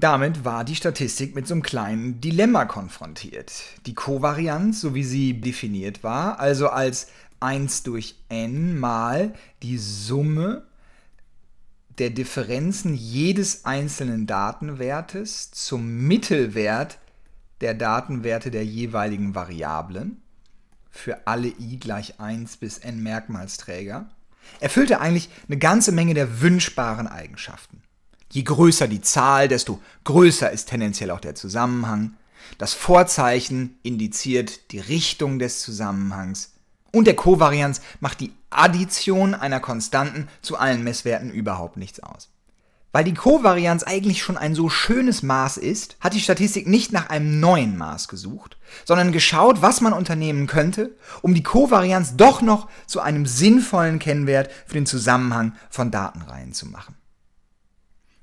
Damit war die Statistik mit so einem kleinen Dilemma konfrontiert. Die Kovarianz, so wie sie definiert war, also als 1 durch n mal die Summe der Differenzen jedes einzelnen Datenwertes zum Mittelwert der Datenwerte der jeweiligen Variablen für alle i gleich 1 bis n Merkmalsträger, erfüllte eigentlich eine ganze Menge der wünschbaren Eigenschaften. Je größer die Zahl, desto größer ist tendenziell auch der Zusammenhang. Das Vorzeichen indiziert die Richtung des Zusammenhangs. Und der Kovarianz macht die Addition einer Konstanten zu allen Messwerten überhaupt nichts aus. Weil die Kovarianz eigentlich schon ein so schönes Maß ist, hat die Statistik nicht nach einem neuen Maß gesucht, sondern geschaut, was man unternehmen könnte, um die Kovarianz doch noch zu einem sinnvollen Kennwert für den Zusammenhang von Datenreihen zu machen.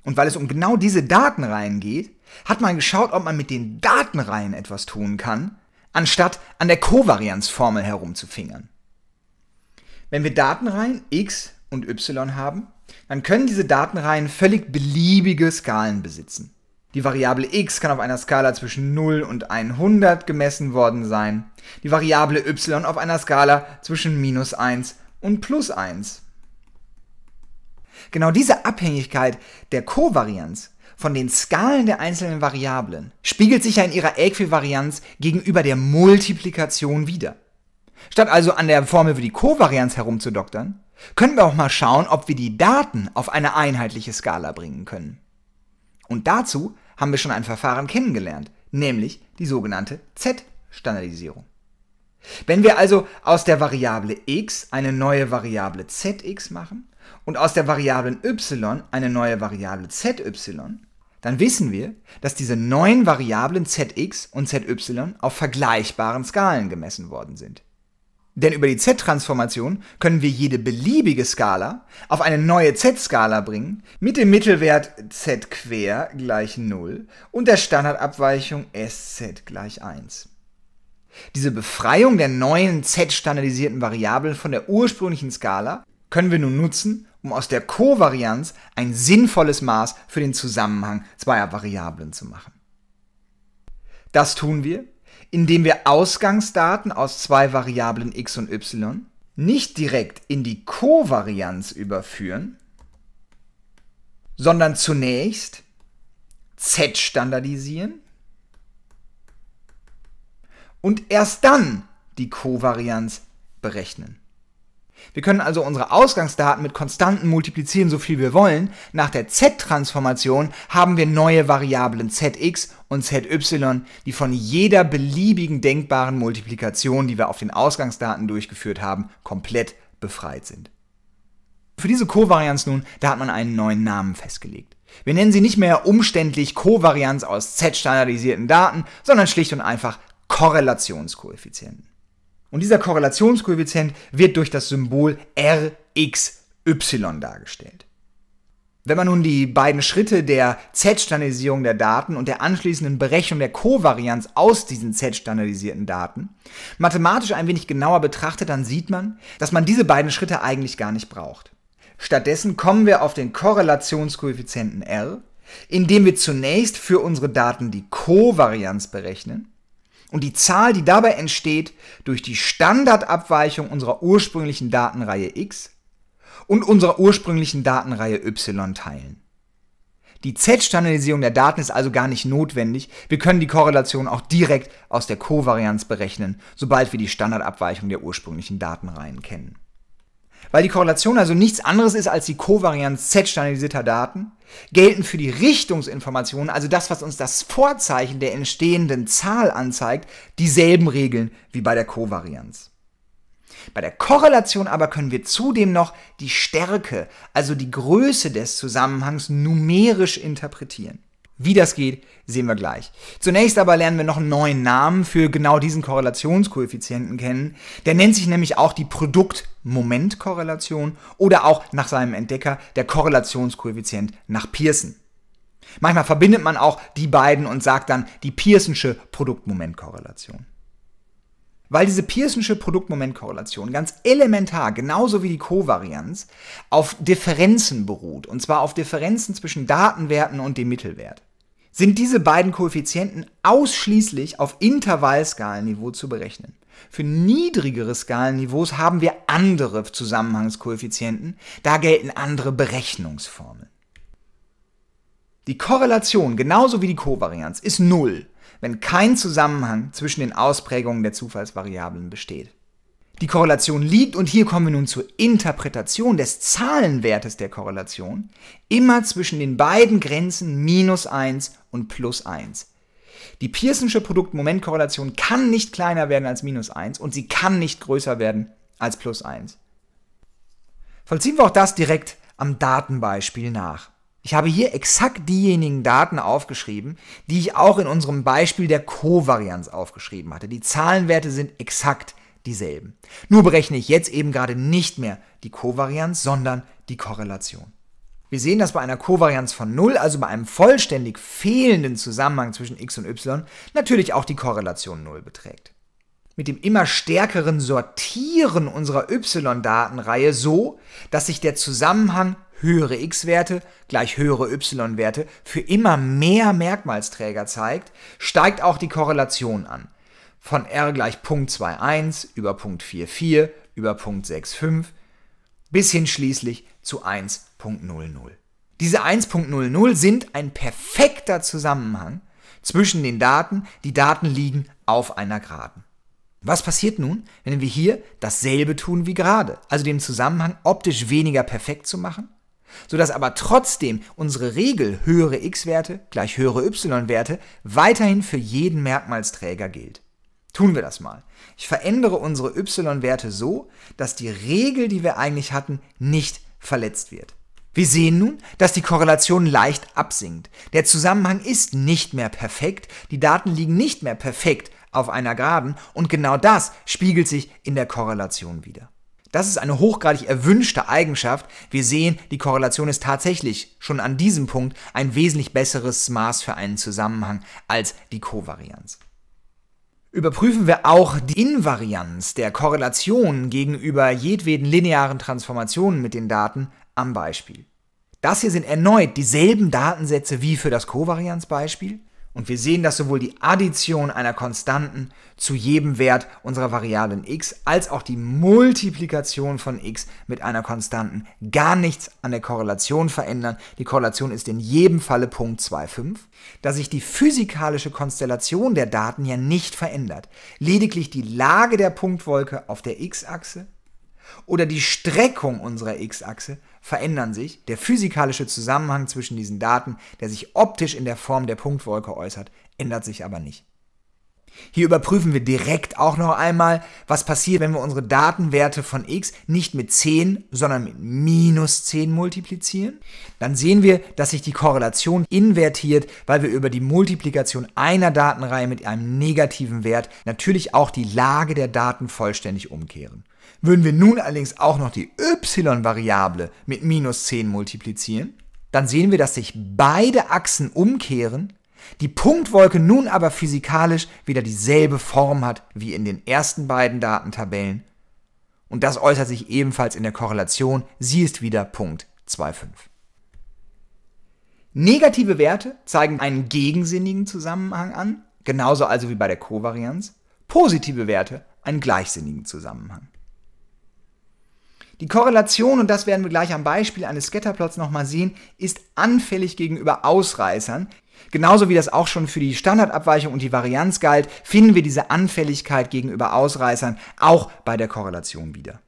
Und weil es um genau diese Datenreihen geht, hat man geschaut, ob man mit den Datenreihen etwas tun kann, anstatt an der Kovarianzformel herumzufingern. Wenn wir Datenreihen x und y haben, dann können diese Datenreihen völlig beliebige Skalen besitzen. Die Variable x kann auf einer Skala zwischen 0 und 100 gemessen worden sein, die Variable y auf einer Skala zwischen minus 1 und plus 1. Genau diese Abhängigkeit der Kovarianz von den Skalen der einzelnen Variablen spiegelt sich ja in ihrer Äquivarianz gegenüber der Multiplikation wider. Statt also an der Formel für die Kovarianz herumzudoktern, können wir auch mal schauen, ob wir die Daten auf eine einheitliche Skala bringen können. Und dazu haben wir schon ein Verfahren kennengelernt, nämlich die sogenannte Z-Standardisierung. Wenn wir also aus der Variable x eine neue Variable zx machen, und aus der Variablen y eine neue Variable zy, dann wissen wir, dass diese neuen Variablen zx und zy auf vergleichbaren Skalen gemessen worden sind. Denn über die Z-Transformation können wir jede beliebige Skala auf eine neue Z-Skala bringen, mit dem Mittelwert Z quer gleich 0 und der Standardabweichung SZ gleich 1. Diese Befreiung der neuen Z-standardisierten Variablen von der ursprünglichen Skala können wir nun nutzen, um aus der Kovarianz ein sinnvolles Maß für den Zusammenhang zweier Variablen zu machen. Das tun wir, indem wir Ausgangsdaten aus zwei Variablen x und y nicht direkt in die Kovarianz überführen, sondern zunächst z standardisieren und erst dann die Kovarianz berechnen. Wir können also unsere Ausgangsdaten mit Konstanten multiplizieren, so viel wir wollen. Nach der Z-Transformation haben wir neue Variablen zx und zy, die von jeder beliebigen denkbaren Multiplikation, die wir auf den Ausgangsdaten durchgeführt haben, komplett befreit sind. Für diese Kovarianz nun, da hat man einen neuen Namen festgelegt. Wir nennen sie nicht mehr umständlich Kovarianz aus Z-standardisierten Daten, sondern schlicht und einfach Korrelationskoeffizienten. Und dieser Korrelationskoeffizient wird durch das Symbol RXY dargestellt. Wenn man nun die beiden Schritte der Z-Standardisierung der Daten und der anschließenden Berechnung der Kovarianz aus diesen Z-standardisierten Daten mathematisch ein wenig genauer betrachtet, dann sieht man, dass man diese beiden Schritte eigentlich gar nicht braucht. Stattdessen kommen wir auf den Korrelationskoeffizienten R, indem wir zunächst für unsere Daten die Kovarianz berechnen und die Zahl, die dabei entsteht durch die Standardabweichung unserer ursprünglichen Datenreihe x und unserer ursprünglichen Datenreihe y teilen. Die Z-Standardisierung der Daten ist also gar nicht notwendig. Wir können die Korrelation auch direkt aus der Kovarianz berechnen, sobald wir die Standardabweichung der ursprünglichen Datenreihen kennen. Weil die Korrelation also nichts anderes ist als die Kovarianz Z standardisierter Daten, gelten für die Richtungsinformationen, also das, was uns das Vorzeichen der entstehenden Zahl anzeigt, dieselben Regeln wie bei der Kovarianz. Bei der Korrelation aber können wir zudem noch die Stärke, also die Größe des Zusammenhangs numerisch interpretieren. Wie das geht, sehen wir gleich. Zunächst aber lernen wir noch einen neuen Namen für genau diesen Korrelationskoeffizienten kennen. Der nennt sich nämlich auch die Produkt-Moment-Korrelation oder auch nach seinem Entdecker der Korrelationskoeffizient nach Pearson. Manchmal verbindet man auch die beiden und sagt dann die Pearsonsche Produkt-Moment-Korrelation. Weil diese Pearsonsche Produktmomentkorrelation ganz elementar, genauso wie die Kovarianz, auf Differenzen beruht, und zwar auf Differenzen zwischen Datenwerten und dem Mittelwert sind diese beiden Koeffizienten ausschließlich auf Intervallskalenniveau zu berechnen. Für niedrigere Skalenniveaus haben wir andere Zusammenhangskoeffizienten, da gelten andere Berechnungsformeln. Die Korrelation genauso wie die Kovarianz ist null, wenn kein Zusammenhang zwischen den Ausprägungen der Zufallsvariablen besteht die Korrelation liegt, und hier kommen wir nun zur Interpretation des Zahlenwertes der Korrelation, immer zwischen den beiden Grenzen minus 1 und plus 1. Die Pearsonsche Produkt-Moment-Korrelation kann nicht kleiner werden als minus 1 und sie kann nicht größer werden als plus 1. Vollziehen wir auch das direkt am Datenbeispiel nach. Ich habe hier exakt diejenigen Daten aufgeschrieben, die ich auch in unserem Beispiel der Kovarianz aufgeschrieben hatte. Die Zahlenwerte sind exakt dieselben. Nur berechne ich jetzt eben gerade nicht mehr die Kovarianz, sondern die Korrelation. Wir sehen, dass bei einer Kovarianz von 0, also bei einem vollständig fehlenden Zusammenhang zwischen x und y, natürlich auch die Korrelation 0 beträgt. Mit dem immer stärkeren Sortieren unserer y-Datenreihe so, dass sich der Zusammenhang höhere x-Werte gleich höhere y-Werte für immer mehr Merkmalsträger zeigt, steigt auch die Korrelation an von R gleich Punkt 21 über Punkt 44 über Punkt 65 bis hin schließlich zu 1.00. Diese 1.00 sind ein perfekter Zusammenhang zwischen den Daten. Die Daten liegen auf einer Geraden. Was passiert nun, wenn wir hier dasselbe tun wie gerade, also den Zusammenhang optisch weniger perfekt zu machen, sodass aber trotzdem unsere Regel höhere x-Werte gleich höhere y-Werte weiterhin für jeden Merkmalsträger gilt. Tun wir das mal. Ich verändere unsere y-Werte so, dass die Regel, die wir eigentlich hatten, nicht verletzt wird. Wir sehen nun, dass die Korrelation leicht absinkt. Der Zusammenhang ist nicht mehr perfekt, die Daten liegen nicht mehr perfekt auf einer Geraden und genau das spiegelt sich in der Korrelation wieder. Das ist eine hochgradig erwünschte Eigenschaft. Wir sehen, die Korrelation ist tatsächlich schon an diesem Punkt ein wesentlich besseres Maß für einen Zusammenhang als die Kovarianz überprüfen wir auch die Invarianz der Korrelation gegenüber jedweden linearen Transformationen mit den Daten am Beispiel. Das hier sind erneut dieselben Datensätze wie für das Kovarianzbeispiel. Und wir sehen, dass sowohl die Addition einer Konstanten zu jedem Wert unserer Variablen x als auch die Multiplikation von x mit einer Konstanten gar nichts an der Korrelation verändern. Die Korrelation ist in jedem Falle Punkt 2,5, da sich die physikalische Konstellation der Daten ja nicht verändert. Lediglich die Lage der Punktwolke auf der x-Achse oder die Streckung unserer x-Achse verändern sich, der physikalische Zusammenhang zwischen diesen Daten, der sich optisch in der Form der Punktwolke äußert, ändert sich aber nicht. Hier überprüfen wir direkt auch noch einmal, was passiert, wenn wir unsere Datenwerte von x nicht mit 10, sondern mit minus 10 multiplizieren. Dann sehen wir, dass sich die Korrelation invertiert, weil wir über die Multiplikation einer Datenreihe mit einem negativen Wert natürlich auch die Lage der Daten vollständig umkehren. Würden wir nun allerdings auch noch die y-Variable mit minus 10 multiplizieren, dann sehen wir, dass sich beide Achsen umkehren, die Punktwolke nun aber physikalisch wieder dieselbe Form hat wie in den ersten beiden Datentabellen. Und das äußert sich ebenfalls in der Korrelation. Sie ist wieder Punkt 2,5. Negative Werte zeigen einen gegensinnigen Zusammenhang an, genauso also wie bei der Kovarianz. Positive Werte einen gleichsinnigen Zusammenhang. Die Korrelation, und das werden wir gleich am Beispiel eines Scatterplots nochmal sehen, ist anfällig gegenüber Ausreißern. Genauso wie das auch schon für die Standardabweichung und die Varianz galt, finden wir diese Anfälligkeit gegenüber Ausreißern auch bei der Korrelation wieder.